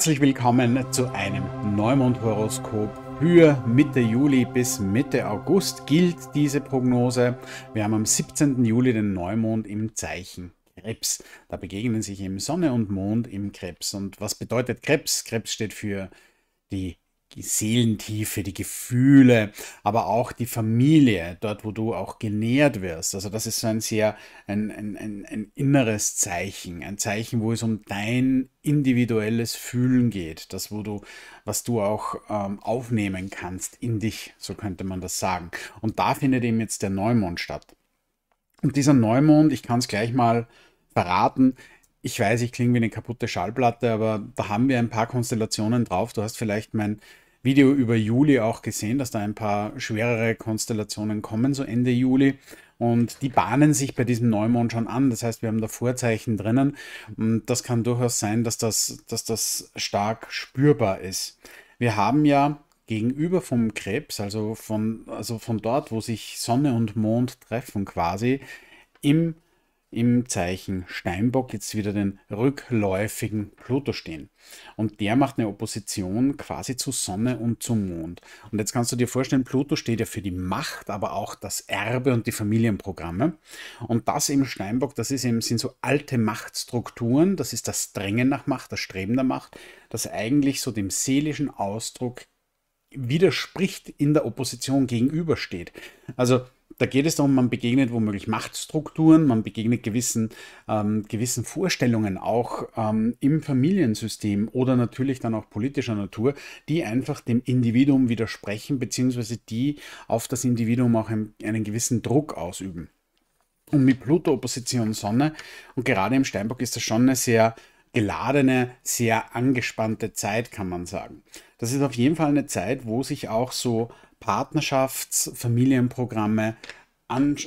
Herzlich willkommen zu einem Neumond-Horoskop. Für Mitte Juli bis Mitte August gilt diese Prognose. Wir haben am 17. Juli den Neumond im Zeichen Krebs. Da begegnen sich eben Sonne und Mond im Krebs. Und was bedeutet Krebs? Krebs steht für die die Seelentiefe, die Gefühle, aber auch die Familie, dort, wo du auch genährt wirst. Also das ist so ein sehr ein, ein, ein, ein inneres Zeichen, ein Zeichen, wo es um dein individuelles Fühlen geht, das, wo du, was du auch ähm, aufnehmen kannst in dich, so könnte man das sagen. Und da findet eben jetzt der Neumond statt. Und dieser Neumond, ich kann es gleich mal verraten, ich weiß, ich klinge wie eine kaputte Schallplatte, aber da haben wir ein paar Konstellationen drauf. Du hast vielleicht mein Video über Juli auch gesehen, dass da ein paar schwerere Konstellationen kommen, so Ende Juli. Und die bahnen sich bei diesem Neumond schon an. Das heißt, wir haben da Vorzeichen drinnen. Und das kann durchaus sein, dass das, dass das stark spürbar ist. Wir haben ja gegenüber vom Krebs, also von, also von dort, wo sich Sonne und Mond treffen quasi, im im Zeichen Steinbock jetzt wieder den rückläufigen Pluto stehen. Und der macht eine Opposition quasi zu Sonne und zum Mond. Und jetzt kannst du dir vorstellen, Pluto steht ja für die Macht, aber auch das Erbe und die Familienprogramme. Und das im Steinbock, das ist eben, sind so alte Machtstrukturen, das ist das Drängen nach Macht, das Streben nach Macht, das eigentlich so dem seelischen Ausdruck widerspricht, in der Opposition gegenübersteht. Also da geht es darum, man begegnet womöglich Machtstrukturen, man begegnet gewissen, ähm, gewissen Vorstellungen auch ähm, im Familiensystem oder natürlich dann auch politischer Natur, die einfach dem Individuum widersprechen, beziehungsweise die auf das Individuum auch einen, einen gewissen Druck ausüben. Und mit Pluto, Opposition, Sonne und gerade im Steinbock ist das schon eine sehr geladene, sehr angespannte Zeit, kann man sagen. Das ist auf jeden Fall eine Zeit, wo sich auch so Partnerschafts-, Familienprogramme,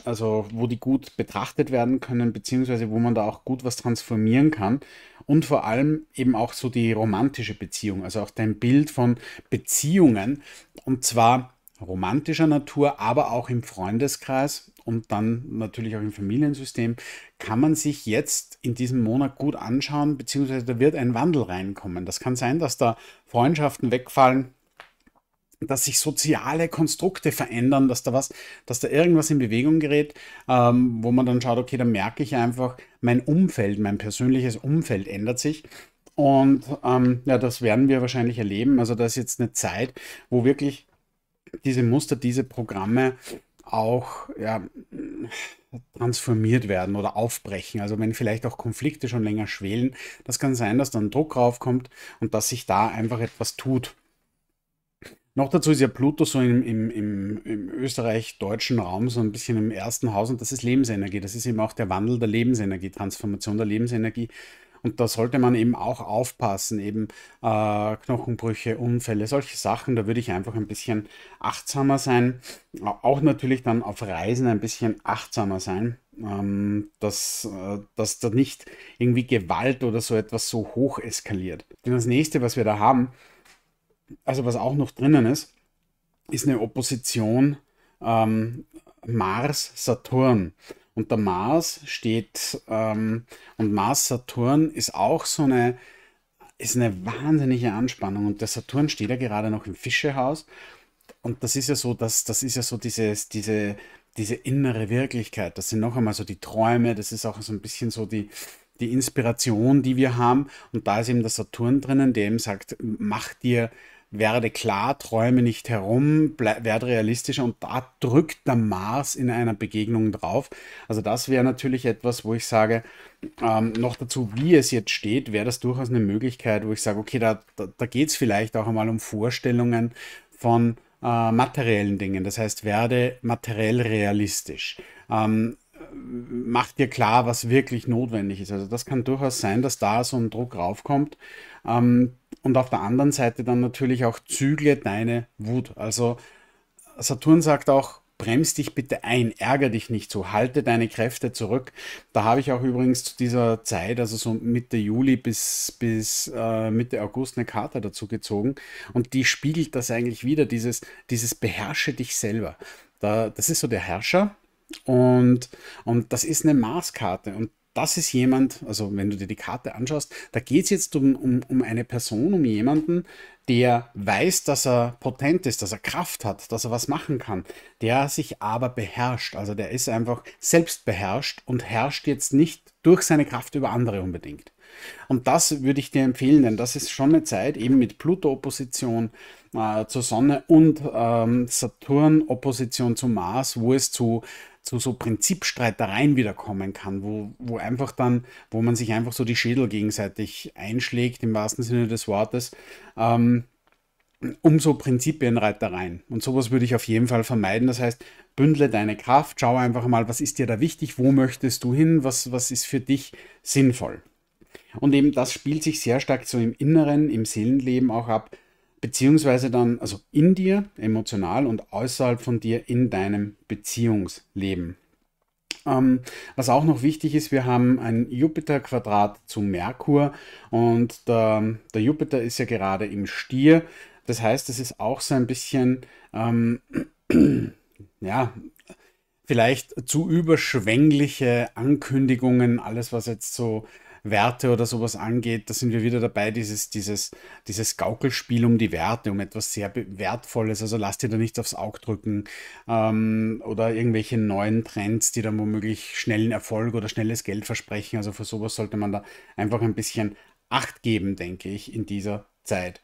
also wo die gut betrachtet werden können, beziehungsweise wo man da auch gut was transformieren kann. Und vor allem eben auch so die romantische Beziehung, also auch dein Bild von Beziehungen. Und zwar romantischer Natur, aber auch im Freundeskreis und dann natürlich auch im Familiensystem, kann man sich jetzt in diesem Monat gut anschauen, beziehungsweise da wird ein Wandel reinkommen. Das kann sein, dass da Freundschaften wegfallen, dass sich soziale Konstrukte verändern, dass da was, dass da irgendwas in Bewegung gerät, ähm, wo man dann schaut, okay, dann merke ich einfach, mein Umfeld, mein persönliches Umfeld ändert sich. Und ähm, ja, das werden wir wahrscheinlich erleben. Also da ist jetzt eine Zeit, wo wirklich diese Muster, diese Programme auch ja, transformiert werden oder aufbrechen. Also wenn vielleicht auch Konflikte schon länger schwelen, das kann sein, dass dann Druck raufkommt und dass sich da einfach etwas tut. Noch dazu ist ja Pluto so im, im, im, im österreich-deutschen Raum so ein bisschen im ersten Haus und das ist Lebensenergie. Das ist eben auch der Wandel der Lebensenergie, Transformation der Lebensenergie. Und da sollte man eben auch aufpassen, eben äh, Knochenbrüche, Unfälle, solche Sachen. Da würde ich einfach ein bisschen achtsamer sein. Auch natürlich dann auf Reisen ein bisschen achtsamer sein, ähm, dass, äh, dass da nicht irgendwie Gewalt oder so etwas so hoch eskaliert. Denn das nächste, was wir da haben, also was auch noch drinnen ist, ist eine Opposition ähm, Mars-Saturn. Und der Mars steht, ähm, und Mars-Saturn ist auch so eine, ist eine wahnsinnige Anspannung. Und der Saturn steht ja gerade noch im Fischehaus. Und das ist ja so, dass, das ist ja so dieses, diese, diese innere Wirklichkeit. Das sind noch einmal so die Träume, das ist auch so ein bisschen so die, die Inspiration, die wir haben. Und da ist eben der Saturn drinnen, der eben sagt, mach dir werde klar, träume nicht herum, werde realistischer und da drückt der Mars in einer Begegnung drauf. Also das wäre natürlich etwas, wo ich sage, ähm, noch dazu, wie es jetzt steht, wäre das durchaus eine Möglichkeit, wo ich sage, okay, da, da, da geht es vielleicht auch einmal um Vorstellungen von äh, materiellen Dingen. Das heißt, werde materiell realistisch. Ähm, mach dir klar, was wirklich notwendig ist. Also das kann durchaus sein, dass da so ein Druck raufkommt. Ähm, und auf der anderen Seite dann natürlich auch zügle deine Wut. Also Saturn sagt auch, bremst dich bitte ein, ärger dich nicht so, halte deine Kräfte zurück. Da habe ich auch übrigens zu dieser Zeit, also so Mitte Juli bis, bis äh, Mitte August, eine Karte dazu gezogen und die spiegelt das eigentlich wieder, dieses, dieses beherrsche dich selber. Da, das ist so der Herrscher und, und das ist eine Maßkarte und das ist jemand, also wenn du dir die Karte anschaust, da geht es jetzt um, um, um eine Person, um jemanden, der weiß, dass er potent ist, dass er Kraft hat, dass er was machen kann, der sich aber beherrscht. Also der ist einfach selbst beherrscht und herrscht jetzt nicht durch seine Kraft über andere unbedingt. Und das würde ich dir empfehlen, denn das ist schon eine Zeit eben mit Pluto-Opposition äh, zur Sonne und ähm, Saturn-Opposition zu Mars, wo es zu zu so Prinzipstreitereien wieder kommen kann, wo, wo einfach dann, wo man sich einfach so die Schädel gegenseitig einschlägt, im wahrsten Sinne des Wortes, ähm, um so Prinzipienreitereien. Und sowas würde ich auf jeden Fall vermeiden. Das heißt, bündle deine Kraft, schau einfach mal, was ist dir da wichtig, wo möchtest du hin, was, was ist für dich sinnvoll. Und eben das spielt sich sehr stark so im Inneren, im Seelenleben auch ab, beziehungsweise dann, also in dir emotional und außerhalb von dir in deinem Beziehungsleben. Ähm, was auch noch wichtig ist, wir haben ein Jupiter-Quadrat zu Merkur und der, der, Jupiter ist ja gerade im Stier. Das heißt, es ist auch so ein bisschen, ähm, ja, vielleicht zu überschwängliche Ankündigungen, alles was jetzt so Werte oder sowas angeht, da sind wir wieder dabei, dieses, dieses, dieses Gaukelspiel um die Werte, um etwas sehr Wertvolles. Also lasst ihr da nichts aufs Auge drücken ähm, oder irgendwelche neuen Trends, die dann womöglich schnellen Erfolg oder schnelles Geld versprechen. Also für sowas sollte man da einfach ein bisschen Acht geben, denke ich, in dieser Zeit.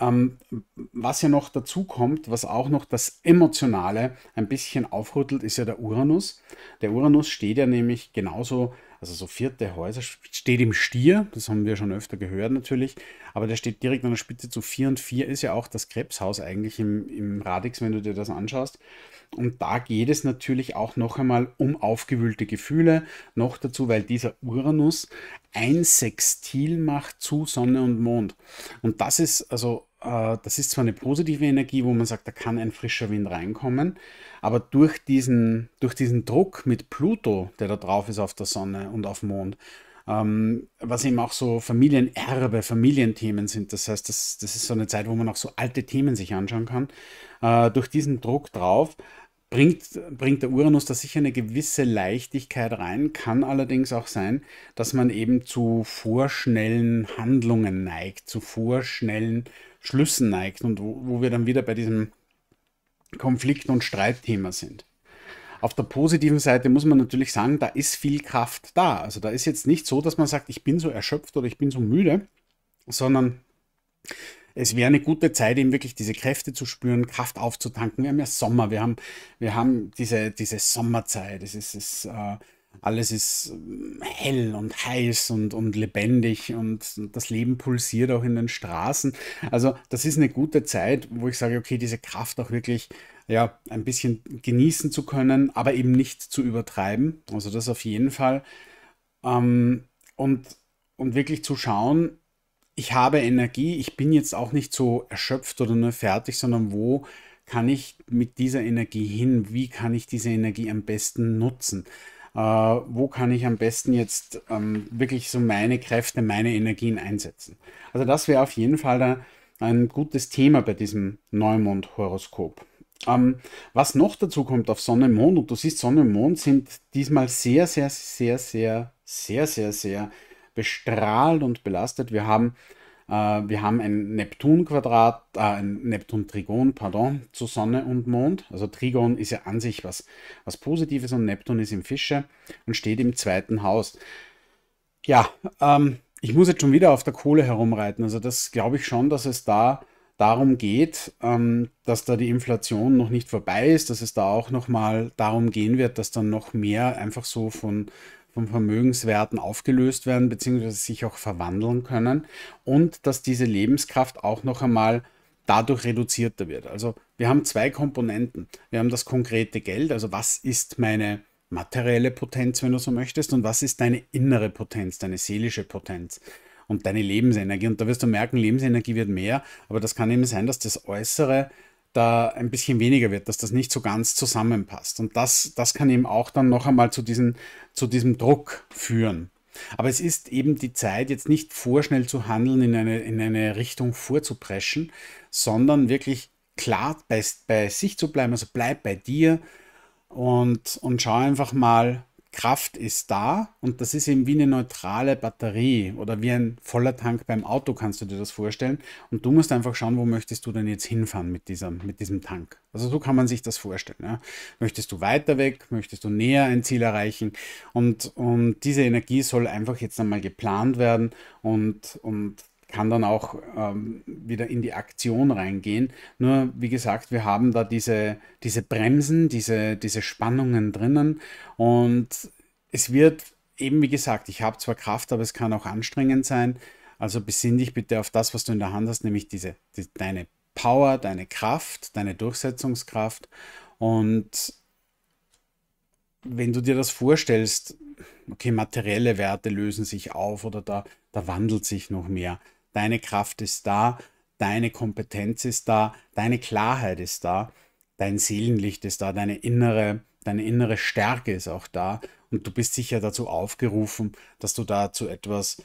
Ähm, was ja noch dazu kommt, was auch noch das Emotionale ein bisschen aufrüttelt, ist ja der Uranus. Der Uranus steht ja nämlich genauso also so vierte Häuser, steht im Stier, das haben wir schon öfter gehört natürlich, aber der steht direkt an der Spitze zu 4 und 4 ist ja auch das Krebshaus eigentlich im, im Radix, wenn du dir das anschaust. Und da geht es natürlich auch noch einmal um aufgewühlte Gefühle, noch dazu, weil dieser Uranus ein Sextil macht zu Sonne und Mond. Und das ist also, äh, das ist zwar eine positive Energie, wo man sagt, da kann ein frischer Wind reinkommen, aber durch diesen, durch diesen Druck mit Pluto, der da drauf ist auf der Sonne und auf dem Mond, ähm, was eben auch so Familienerbe, Familienthemen sind. Das heißt, das, das ist so eine Zeit, wo man auch so alte Themen sich anschauen kann. Äh, durch diesen Druck drauf bringt, bringt der Uranus da sicher eine gewisse Leichtigkeit rein, kann allerdings auch sein, dass man eben zu vorschnellen Handlungen neigt, zu vorschnellen Schlüssen neigt und wo, wo wir dann wieder bei diesem Konflikt- und Streitthema sind. Auf der positiven Seite muss man natürlich sagen, da ist viel Kraft da. Also da ist jetzt nicht so, dass man sagt, ich bin so erschöpft oder ich bin so müde, sondern es wäre eine gute Zeit, eben wirklich diese Kräfte zu spüren, Kraft aufzutanken. Wir haben ja Sommer, wir haben, wir haben diese, diese Sommerzeit, es ist, es, äh, alles ist äh, hell und heiß und, und lebendig und das Leben pulsiert auch in den Straßen. Also das ist eine gute Zeit, wo ich sage, okay, diese Kraft auch wirklich ja, ein bisschen genießen zu können, aber eben nicht zu übertreiben. Also das auf jeden Fall. Ähm, und, und wirklich zu schauen, ich habe Energie, ich bin jetzt auch nicht so erschöpft oder nur fertig, sondern wo kann ich mit dieser Energie hin? Wie kann ich diese Energie am besten nutzen? äh, wo kann ich am besten jetzt ähm, wirklich so meine Kräfte, meine Energien einsetzen. Also das wäre auf jeden Fall da ein gutes Thema bei diesem Neumond-Horoskop. Ähm, was noch dazu kommt auf Sonne und Mond, und du siehst, Sonne und Mond sind diesmal sehr, sehr, sehr, sehr, sehr, sehr, sehr bestrahlt und belastet. Wir haben äh, wir haben ein Neptun-Quadrat, äh, ein Neptun-Trigon, pardon, zu Sonne und Mond. Also Trigon ist ja an sich was, was Positives und Neptun ist im Fische und steht im zweiten Haus. Ja, ähm, ich muss jetzt schon wieder auf der Kohle herumreiten. Also das glaube ich schon, dass es da darum geht, ähm, dass da die Inflation noch nicht vorbei ist, dass es da auch nochmal darum gehen wird, dass dann noch mehr einfach so von von Vermögenswerten aufgelöst werden bzw. sich auch verwandeln können und dass diese Lebenskraft auch noch einmal dadurch reduzierter wird. Also wir haben zwei Komponenten. Wir haben das konkrete Geld, also was ist meine materielle Potenz, wenn du so möchtest, und was ist deine innere Potenz, deine seelische Potenz und deine Lebensenergie. Und da wirst du merken, Lebensenergie wird mehr, aber das kann eben sein, dass das Äußere da ein bisschen weniger wird, dass das nicht so ganz zusammenpasst. Und das, das kann eben auch dann noch einmal zu, diesen, zu diesem Druck führen. Aber es ist eben die Zeit, jetzt nicht vorschnell zu handeln, in eine, in eine Richtung vorzupreschen, sondern wirklich klar bei, bei sich zu bleiben. Also bleib bei dir und, und schau einfach mal, Kraft ist da und das ist eben wie eine neutrale Batterie oder wie ein voller Tank beim Auto, kannst du dir das vorstellen. Und du musst einfach schauen, wo möchtest du denn jetzt hinfahren mit diesem, mit diesem Tank. Also so kann man sich das vorstellen. Ja. Möchtest du weiter weg, möchtest du näher ein Ziel erreichen und, und diese Energie soll einfach jetzt einmal geplant werden und, und kann dann auch ähm, wieder in die Aktion reingehen. Nur, wie gesagt, wir haben da diese, diese Bremsen, diese, diese Spannungen drinnen und es wird eben, wie gesagt, ich habe zwar Kraft, aber es kann auch anstrengend sein. Also besinn dich bitte auf das, was du in der Hand hast, nämlich diese, die, deine Power, deine Kraft, deine Durchsetzungskraft. Und wenn du dir das vorstellst, okay, materielle Werte lösen sich auf oder da, da wandelt sich noch mehr deine Kraft ist da, deine Kompetenz ist da, deine Klarheit ist da, dein Seelenlicht ist da, deine innere, deine innere Stärke ist auch da und du bist sicher dazu aufgerufen, dass du dazu etwas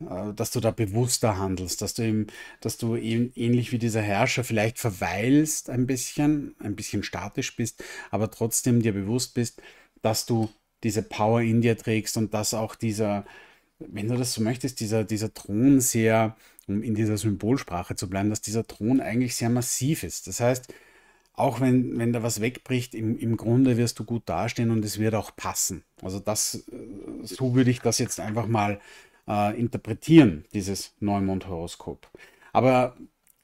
äh, dass du da bewusster handelst, dass du eben, dass du eben ähnlich wie dieser Herrscher vielleicht verweilst ein bisschen, ein bisschen statisch bist, aber trotzdem dir bewusst bist, dass du diese Power in dir trägst und dass auch dieser, wenn du das so möchtest, dieser, dieser Thron sehr, um in dieser Symbolsprache zu bleiben, dass dieser Thron eigentlich sehr massiv ist. Das heißt, auch wenn, wenn da was wegbricht, im, im Grunde wirst du gut dastehen und es wird auch passen. Also das, äh, so würde ich das jetzt einfach mal äh, interpretieren, dieses Neumond-Horoskop. Aber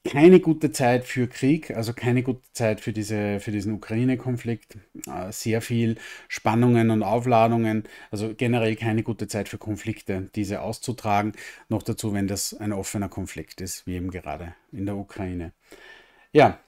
keine gute Zeit für Krieg, also keine gute Zeit für, diese, für diesen Ukraine-Konflikt. Äh, sehr viel Spannungen und Aufladungen, also generell keine gute Zeit für Konflikte, diese auszutragen. Noch dazu, wenn das ein offener Konflikt ist, wie eben gerade in der Ukraine. Ja,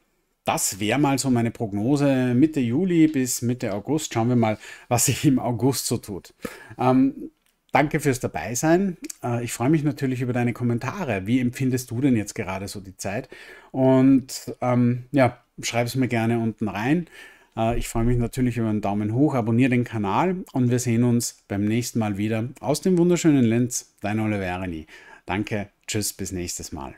das wäre mal so meine Prognose Mitte Juli bis Mitte August. Schauen wir mal, was sich im August so tut. Ähm, Danke fürs Dabeisein. Äh, ich freue mich natürlich über deine Kommentare. Wie empfindest du denn jetzt gerade so die Zeit? Und ähm, ja, schreib es mir gerne unten rein. Äh, ich freue mich natürlich über einen Daumen hoch, abonniere den Kanal und wir sehen uns beim nächsten Mal wieder aus dem wunderschönen Linz. dein Oliverini. Danke, tschüss, bis nächstes Mal.